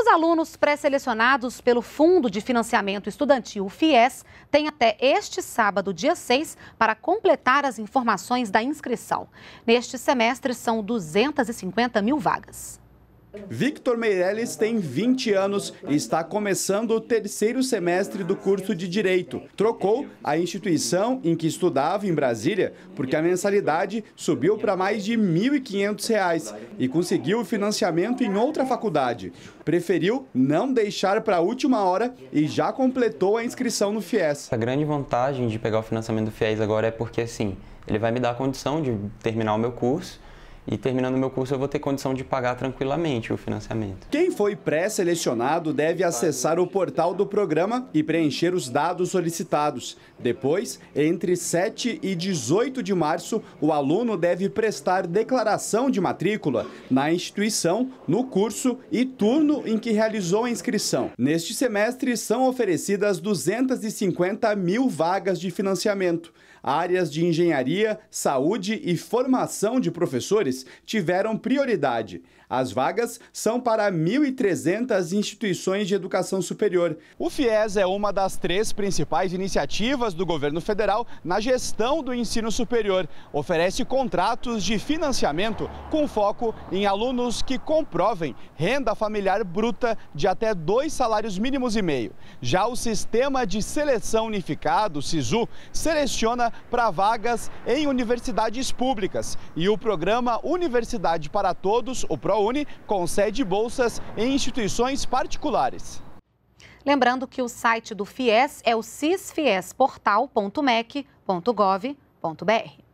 Os alunos pré-selecionados pelo Fundo de Financiamento Estudantil, FIES, têm até este sábado, dia 6, para completar as informações da inscrição. Neste semestre, são 250 mil vagas. Victor Meirelles tem 20 anos e está começando o terceiro semestre do curso de Direito. Trocou a instituição em que estudava em Brasília, porque a mensalidade subiu para mais de R$ 1.500 e conseguiu financiamento em outra faculdade. Preferiu não deixar para a última hora e já completou a inscrição no FIES. A grande vantagem de pegar o financiamento do FIES agora é porque, assim, ele vai me dar a condição de terminar o meu curso e terminando meu curso eu vou ter condição de pagar tranquilamente o financiamento. Quem foi pré-selecionado deve acessar o portal do programa e preencher os dados solicitados. Depois, entre 7 e 18 de março, o aluno deve prestar declaração de matrícula na instituição, no curso e turno em que realizou a inscrição. Neste semestre, são oferecidas 250 mil vagas de financiamento. Áreas de engenharia, saúde e formação de professores tiveram prioridade. As vagas são para 1.300 instituições de educação superior. O FIES é uma das três principais iniciativas do governo federal na gestão do ensino superior. Oferece contratos de financiamento com foco em alunos que comprovem renda familiar bruta de até dois salários mínimos e meio. Já o Sistema de Seleção Unificado, SISU, seleciona para vagas em universidades públicas e o programa Universidade para Todos, o ProUni, concede bolsas em instituições particulares. Lembrando que o site do FIES é o cisfiesportal.mec.gov.br.